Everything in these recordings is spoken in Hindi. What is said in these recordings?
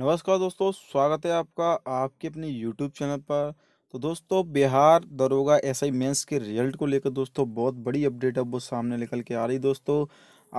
नमस्कार दोस्तों स्वागत है आपका आपके अपने यूट्यूब चैनल पर तो दोस्तों बिहार दरोगा एस आई मेंस के रिजल्ट को लेकर दोस्तों बहुत बड़ी अपडेट अब वो सामने निकल के आ रही दोस्तों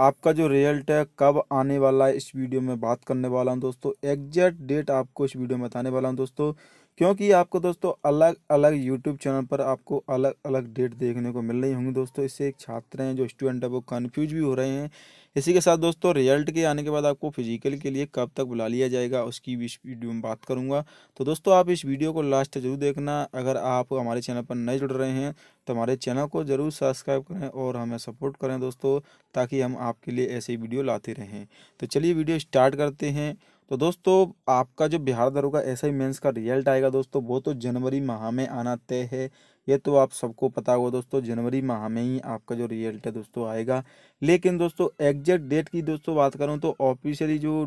आपका जो रिजल्ट है कब आने वाला है इस वीडियो में बात करने वाला हूँ दोस्तों एग्जैक्ट डेट आपको इस वीडियो में बताने वाला हूँ दोस्तों क्योंकि आपको दोस्तों अलग अलग यूट्यूब चैनल पर आपको अलग अलग डेट देखने को मिल रही होंगी दोस्तों इससे एक छात्र हैं जो स्टूडेंट है वो कन्फ्यूज भी हो रहे हैं इसी के साथ दोस्तों रिजल्ट के आने के बाद आपको फिजिकल के लिए कब तक बुला लिया जाएगा उसकी भी इस वीडियो में बात करूँगा तो दोस्तों आप इस वीडियो को लास्ट तक जरूर देखना अगर आप हमारे चैनल पर नए जुड़ रहे हैं तो हमारे चैनल को ज़रूर सब्सक्राइब करें और हमें सपोर्ट करें दोस्तों ताकि हम आपके लिए ऐसे वीडियो लाते रहें तो चलिए वीडियो स्टार्ट करते हैं तो दोस्तों आपका जो बिहार दरोगा एस आई मेन्स का रिजल्ट आएगा दोस्तों वो तो जनवरी माह में आना तय है ये तो आप सबको पता होगा दोस्तों जनवरी माह में ही आपका जो रिजल्ट है दोस्तों आएगा लेकिन दोस्तों एग्जैक्ट डेट की दोस्तों बात करूँ तो ऑफिशियली जो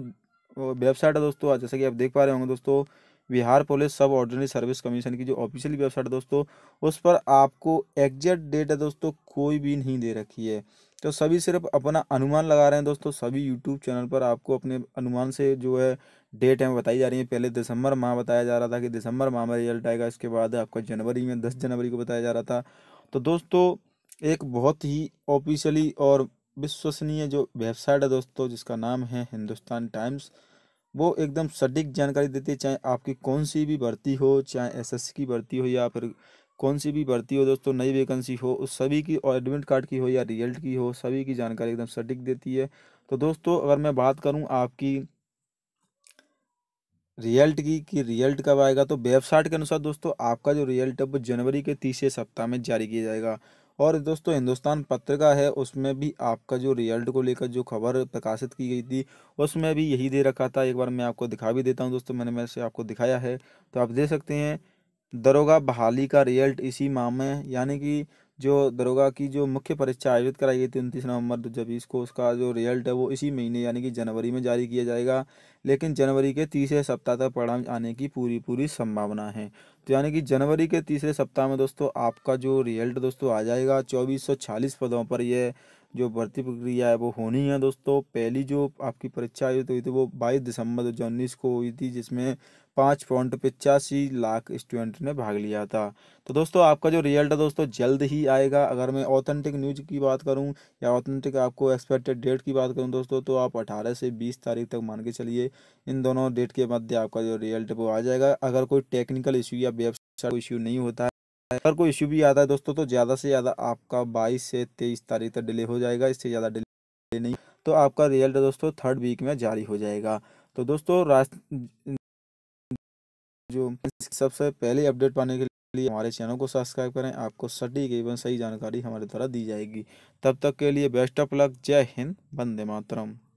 वेबसाइट है दोस्तों जैसे कि आप देख पा रहे होंगे दोस्तों Bihar police sub ordinary service commission की जो ऑफिशियल वेबसाइट है दोस्तों उस पर आपको एग्जैक्ट डेट है दोस्तों कोई भी नहीं दे रखी है तो सभी सिर्फ अपना अनुमान लगा रहे हैं दोस्तों सभी यूट्यूब चैनल पर आपको अपने अनुमान से जो है डेट है बताई जा रही है पहले दिसंबर माह बताया जा रहा था कि दिसंबर माह में रिजल्ट आएगा इसके बाद आपका जनवरी में दस जनवरी को बताया जा रहा था तो दोस्तों एक बहुत ही ऑफिशियली और विश्वसनीय जो वेबसाइट है दोस्तों जिसका नाम है हिंदुस्तान टाइम्स वो एकदम सटीक जानकारी देती है चाहे आपकी कौन सी भी भर्ती हो चाहे एसएससी की भर्ती हो या फिर कौन सी भी भर्ती हो दोस्तों नई वैकेंसी हो उस सभी की और एडमिट कार्ड की हो या रिजल्ट की हो सभी की जानकारी एकदम सटीक देती है तो दोस्तों अगर मैं बात करूं आपकी रिजल्ट की कि रिजल्ट कब आएगा तो वेबसाइट के अनुसार दोस्तों आपका जो रिजल्ट है वो जनवरी के तीसरे सप्ताह में जारी किया जाएगा और दोस्तों हिंदुस्तान पत्रिका है उसमें भी आपका जो रिजल्ट को लेकर जो खबर प्रकाशित की गई थी उसमें भी यही दे रखा था एक बार मैं आपको दिखा भी देता हूँ दोस्तों मैंने मैं से आपको दिखाया है तो आप दे सकते हैं दरोगा बहाली का रिजल्ट इसी माह में यानी कि जो दरोगा की जो मुख्य परीक्षा आयोजित कराई गई थी उनतीस नवंबर दो हज़ार बीस को उसका जो रिजल्ट है वो इसी महीने यानी कि जनवरी में जारी किया जाएगा लेकिन जनवरी के तीसरे सप्ताह तक परिणाम आने की पूरी पूरी संभावना है तो यानी कि जनवरी के तीसरे सप्ताह में दोस्तों आपका जो रिजल्ट दोस्तों आ जाएगा चौबीस सौ पदों पर यह जो भर्ती प्रक्रिया है वो होनी है दोस्तों पहली जो आपकी परीक्षा आयोजित हुई थी वो बाईस दिसंबर दो हज़ार उन्नीस को हुई थी जिसमें पाँच पॉइंट पचासी लाख स्टूडेंट ने भाग लिया था तो दोस्तों आपका जो रिजल्ट है दोस्तों जल्द ही आएगा अगर मैं ऑथेंटिक न्यूज की बात करूं या ऑथेंटिक आपको एक्सपेक्टेड डेट की बात करूं दोस्तों तो आप 18 से 20 तारीख तक मान के चलिए इन दोनों डेट के मध्य आपका जो रिजल्ट वो आ जाएगा अगर कोई टेक्निकल इशू या वेबसाइट इशू नहीं होता है अगर कोई इश्यू भी आता है दोस्तों तो ज़्यादा से ज़्यादा आपका बाईस से तेईस तारीख तक डिले हो जाएगा इससे ज़्यादा डिले नहीं तो आपका रिजल्ट दोस्तों थर्ड वीक में जारी हो जाएगा तो दोस्तों जो सबसे पहले अपडेट पाने के लिए हमारे चैनल को सब्सक्राइब करें आपको सटीक एवं सही जानकारी हमारे द्वारा दी जाएगी तब तक के लिए बेस्ट ऑफ लक जय हिंद वंदे मातरम